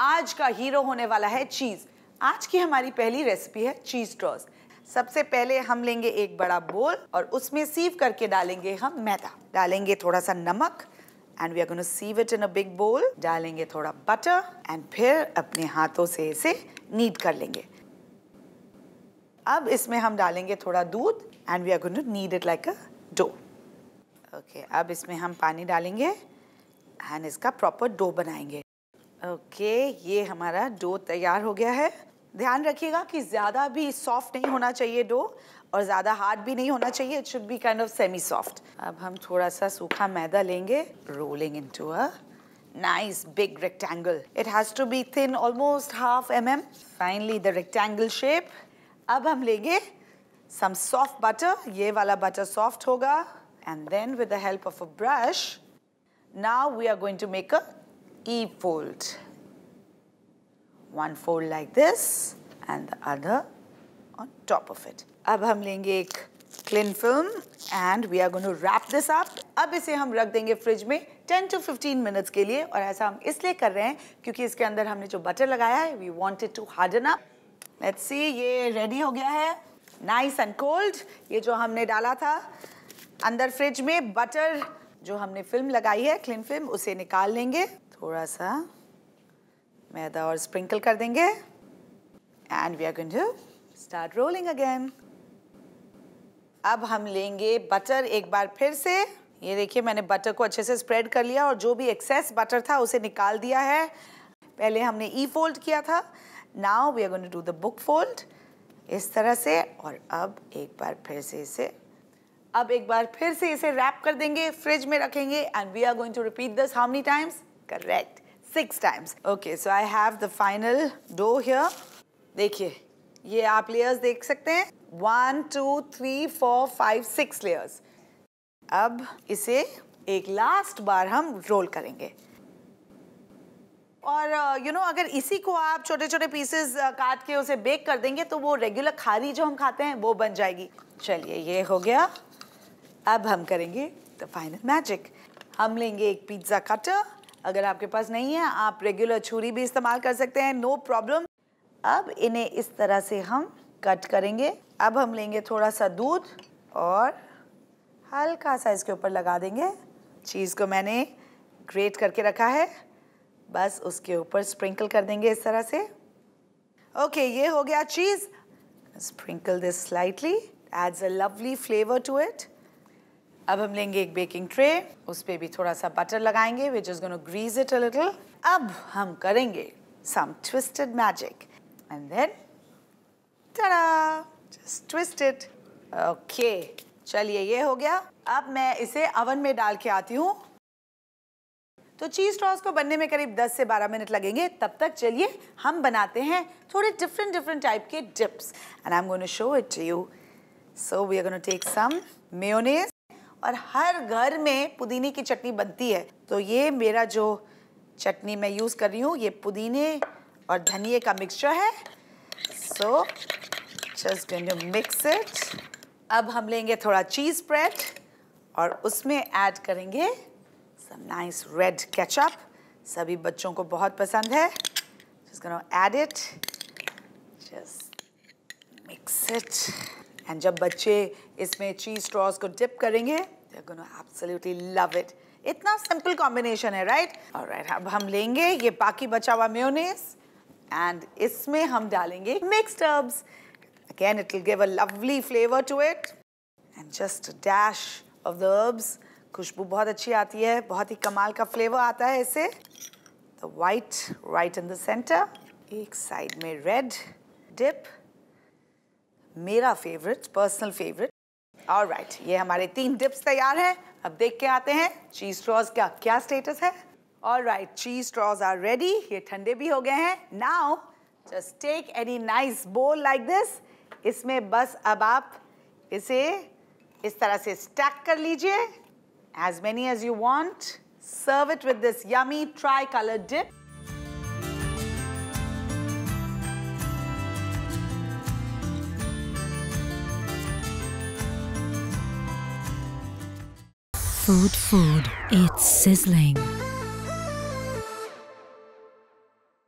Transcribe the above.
आज का हीरो होने वाला है चीज़ आज की हमारी पहली रेसिपी है चीज़ ड्रॉस सबसे पहले हम लेंगे एक बड़ा बोल और उसमें सीव करके डालेंगे हम मैदा डालेंगे थोड़ा सा नमक and we are gonna sieve it in a big bowl डालेंगे थोड़ा बटर एंड फिर अपने हाथों से इसे नीट कर लेंगे अब इसमें हम डालेंगे थोड़ा दूध and we are gonna need it like a dough okay अब इसमें हम पानी डालेंगे एंड इसका प्रॉपर डो बनाएंगे ओके ये हमारा डो तैयार हो गया है ध्यान रखिएगा कि ज़्यादा भी सॉफ्ट नहीं होना चाहिए डो और ज़्यादा हार्ड भी नहीं होना चाहिए it should be kind of semi soft अब हम थोड़ा सा सूखा मैदा लेंगे rolling in a nice big rectangle it has to be thin almost half M M finally the rectangle shape अब हम लेंगे सम सॉफ्ट बटर ये वाला बटर सॉफ्ट होगा and then with the help of a brush now we are going to make a E fold. One fold like this and the other on top of it. अब हम लेंगे एक clean film and we are going wrap this up अब इसे हम रख देंगे fridge में 10 टू 15 मिनट्स के लिए और ऐसा हम इसलिए कर रहे हैं क्योंकि इसके अंदर हमने जो बटर लगाया है we wanted to harden up let's see ये रेडी हो गया है नाइस एंड कोल्ड ये जो हमने डाला था अंदर फ्रिज में बटर जो हमने फिल्म लगाई है क्लिन फिल्म उसे निकाल लेंगे थोड़ा सा मैदा और स्प्रिंकल कर देंगे and we are going to start rolling again अब हम लेंगे बटर एक बार फिर से ये देखिए मैंने बटर को अच्छे से स्प्रेड कर लिया और जो भी एक्सेस बटर था उसे निकाल दिया है पहले हमने ई e फोल्ड किया था now we are going to do the book fold इस तरह से और अब एक बार फिर से इसे अब एक बार फिर से इसे रैप कर देंगे फ्रिज में रखेंगे and we are going to repeat this how many times correct six times okay so I have the final dough here देखिए ये आप लेयर्स देख सकते हैं one two three four five six layers अब इसे एक लास्ट बार हम रोल करेंगे और you uh, know you know, अगर इसी को आप छोटे छोटे पीसेस uh, काट के उसे बेक कर देंगे तो वो रेगुलर खारी जो हम खाते हैं वो बन जाएगी चलिए ये हो गया अब हम करेंगे द फाइनल मैजिक हम लेंगे एक पिज्ज़ा कटर अगर आपके पास नहीं है आप रेगुलर छुरी भी इस्तेमाल कर सकते हैं नो प्रॉब्लम अब इन्हें इस तरह से हम कट करेंगे अब हम लेंगे थोड़ा सा दूध और हल्का सा इसके ऊपर लगा देंगे चीज़ को मैंने ग्रेट करके रखा है बस उसके ऊपर स्प्रिंकल कर देंगे इस तरह से ओके ये हो गया cheese sprinkle this slightly adds a lovely flavour to it अब हम लेंगे एक बेकिंग ट्रे उस पर भी थोड़ा सा बटर लगाएंगे which is grease it a little अब हम करेंगे some twisted magic and then just twisted okay चलिए ये हो गया अब मैं इसे अवन में डाल के आती हूँ तो चीज़ टॉस को बनने में करीब 10 से 12 मिनट लगेंगे तब तक चलिए हम बनाते हैं थोड़े डिफरेंट डिफरेंट टाइप के dips and I am going show it to you so we are going take some mayonnaise और हर घर में पुदीने की चटनी बनती है तो ये मेरा जो चटनी मैं यूज़ कर रही हूँ ये पुदीने और धनिए का मिक्सचर है so just going to mix it अब हम लेंगे थोड़ा चीज़ ब्रेड और उसमें ऐड करेंगे सम नाइस रेड केचप सभी बच्चों को बहुत पसंद है just going to add it just mix it and जब बच्चे इसमें चीज़ स्ट्रॉज को डिप करेंगे लव इट इतना सिंपल कॉम्बिनेशन है राइट और राइट अब हम लेंगे ये बाकी बचा हुआ म्योनेस एंड इसमें हम डालेंगे mix herbs again it will give a lovely flavour to it and just dash of the herbs खुशबू बहुत अच्छी आती है बहुत ही कमाल का फ्लेवर आता है इसे the white right in the centre एक साइड में रेड डिप मेरा फेवरेट पर्सनल फेवरेट और राइट ये हमारे तीन डिप्स तैयार हैं अब देख के आते हैं चीज स्ट्रॉज का क्या स्टेटस है और राइट चीज स्ट्रॉज आर रेडी ये ठंडे भी हो गए हैं now just take any nice bowl like this इसमें बस अब आप इसे इस तरह से स्टैक कर लीजिए as many as you want serve it with this yummy tri colour dip Food, food. It's sizzling.